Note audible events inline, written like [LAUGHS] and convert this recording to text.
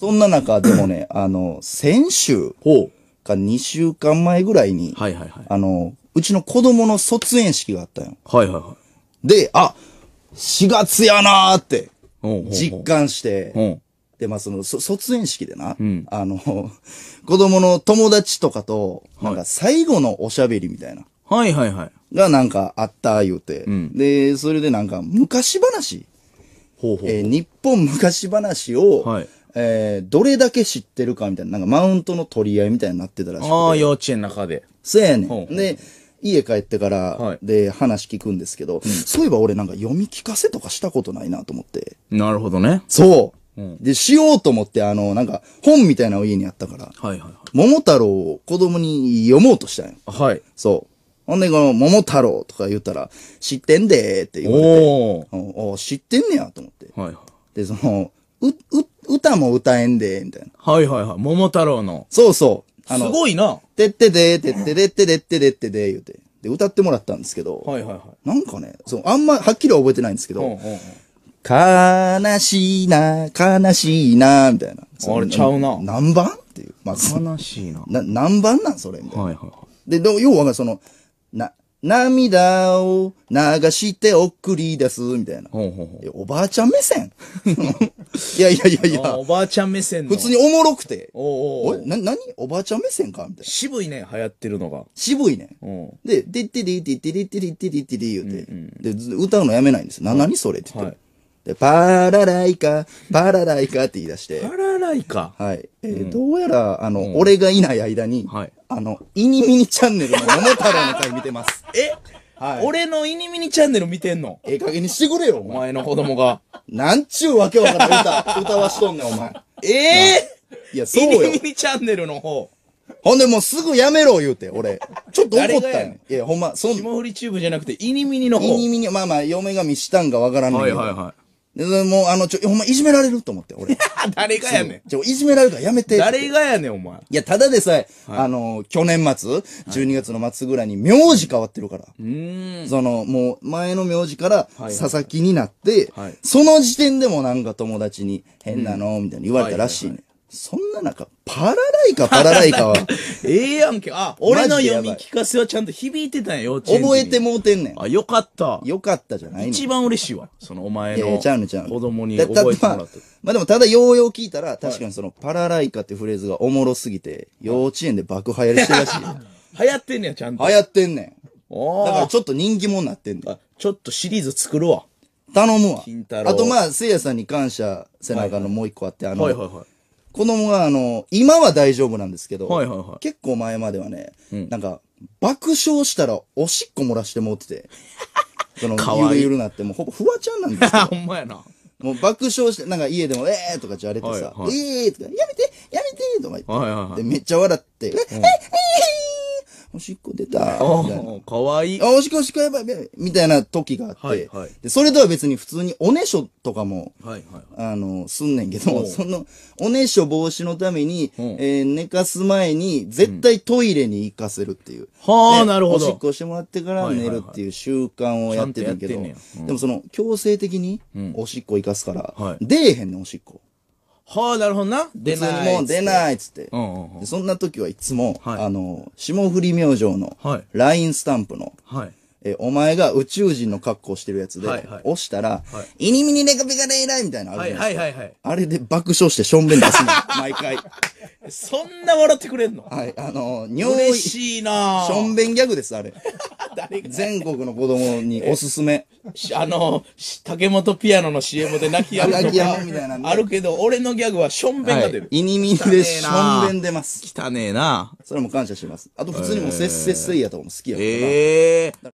そんな中でもね、[CLEARS THROAT] あの、先週か2週間前ぐらいに、はいはいはい。あの、うちの子供の卒園式があったよ。はいはいはい。で、あ、4月やなーって、う実感して、うで、まあ、その、そ卒園式でな、うんあの、[LAUGHS] 子供の友達とかと、なんか最後のおしゃべりみたいな、はいはいはい。がなんかあった言うて、んで、それでなんか昔話、ほうほう。えー日本昔話を、はいえー、どれだけ知ってるかみたいな、なんかマウントの取り合いみたいになってたらしい。ああ、幼稚園の中で。そうやねん。ほうほうで、家帰ってから、で、話聞くんですけど、はいそういえば俺なんか読み聞かせとかしたことないなと思って。なるほどね。そう。で、しようと思って、あの、なんか、本みたいなのを家にあったから、はいはいはい。桃太郎を子供に読もうとしたんよ。はい。そう。ほんで、この、桃太郎とか言ったら、知ってんでーって言われて。おお知ってんねやと思って。はいはい。で、その、う、う歌も歌えんで、みたいな。はいはいはい。桃太郎の。そうそう。あの、すごいな。てってでてってでってでってでってで、言うて。で、歌ってもらったんですけど、はいはいはい。なんかね、そう、あんま、はっきりは覚えてないんですけうんど、うんうん悲しいな、悲しいな、みたいな。あれちゃうな何番っていう。まあ、悲しいな。な何番なんそれみたいな。はいはいはい。で、でも、要は、その、な、涙を流して送り出す、みたいな。ほうほうほうおばあちゃん目線 [LAUGHS] いやいやいやいや、おばあちゃん目線の。普通に。おもろくて。おうおおうおい、な、なにおばあちゃん目線かみたいな。渋いね、流行ってるのが。渋いねん。うん。で、でってりってりってりってりってり言うて、で、歌うのやめないんですよ。な、なにそれって言って。で、パラライカ、パーラライカって言い出してパ、ーラライカ。はい。えーどうやら、あの、俺がいない間に、はいあの、イニミニチャンネルの桃太郎の回見てます。[LAUGHS] え、はい。俺のイニミニチャンネル見てんのええ加減にしてくれよ、おお前。の子供が。なんちゅうわけわからん歌、歌わしとんねん、お前。ええいや、そイニうミニチャンネルの方。ほんでもうすぐやめろ言うて、俺。ちょっと怒ったよ。ねいや、ほんま、そん、イ霜降りチューブじゃなくて、イニミニの方。ニミニ、まあまあ、嫁が見したんかわからんねんけど。はいはいはい。もう、あの、ちょ、ほんま、いじめられると思って、俺。[LAUGHS] 誰がやねん。ちょ、いじめられるからやめて誰がやねん、お前。いや、ただでさえ、はい、あの、去年末、12月の末ぐらいに、名字変わってるから。うん。その、もう、前の名字から、佐々木になって、はい、その時点でもなんか友達に、変なの、みたいに言われたらしいね。はいはいはいそんな中、パラライカ、パラライカは。[LAUGHS] ええやんけ。あ、俺の読み聞かせはちゃんと響いてたんや、幼稚園覚えてもうてんねん。あ、よかった。よかったじゃないの。一番嬉しいわ。そのお前の。ちゃうねちゃう子供に覚えてもらって。まあ、まあ、でもただようよう聞いたら、確かにその、パラライカってフレーズがおもろすぎて、幼稚園で爆流行りしてるらしい。[LAUGHS] 流行ってんねや、ちゃんと。流行ってんねん。だからちょっと人気者になってんねん。ちょっとシリーズ作るわ。頼むわ。あとまあ、せいやさんに感謝せなあかんのもう一個あって、あの、はいはいはい。子供が、あの、今は大丈夫なんですけど、はいはいはい結構前まではね、うんなんか、爆笑したらおしっこ漏らしてもうてて、[LAUGHS] そのわゆるゆるなって、もうほぼフワちゃんなんですよ。[LAUGHS] ほんまやな。もう爆笑して、なんか家でも、えーとかじゃれてさ、はいはいえーとか、やめてやめてとか言って、はいはいはいでめっちゃ笑って、え、え、えおしっこ出たかわいい。あ、おしっこおしっこやばい、みたいな時があって、はいはい、で、それとは別に普通におねしょとかも、はいはいあの、すんねんけど、その、おねしょ防止のために、えー、寝かす前に、絶対トイレに行かせるっていう。はあ、なるほど。おしっこしてもらってから寝るっていう習慣をやってたけど、はいはいはいうん、でもその、強制的に、おしっこ行かすから、うんはい、出えへんねん、おしっこ。はあ、なるほどな。出ない。もう出ないっつって。うんそんな時はいつも、はいあの、霜降り明星のはい、ンスタンプの、はい。え、お前が宇宙人の格好してるやつで、はいはい押したら、はイニミニレカピカレイライみたいなのあるじゃないはですいはいはい。あれで爆笑してしょんべん出すの、[LAUGHS] 毎回。そんな笑ってくれんのはい、あの、尿意、嬉しいなぁょんべんギャグです、あれ。全国の子供におすすめ。あの、竹本ピアノの CM で泣きやむと泣きやむみたいなあるけど、俺のギャグはションベンが出る。い、ミニでションベン出ます。汚ねえな。それも感謝します。あと普通にもせっせっせいやとかも好きやから。ええー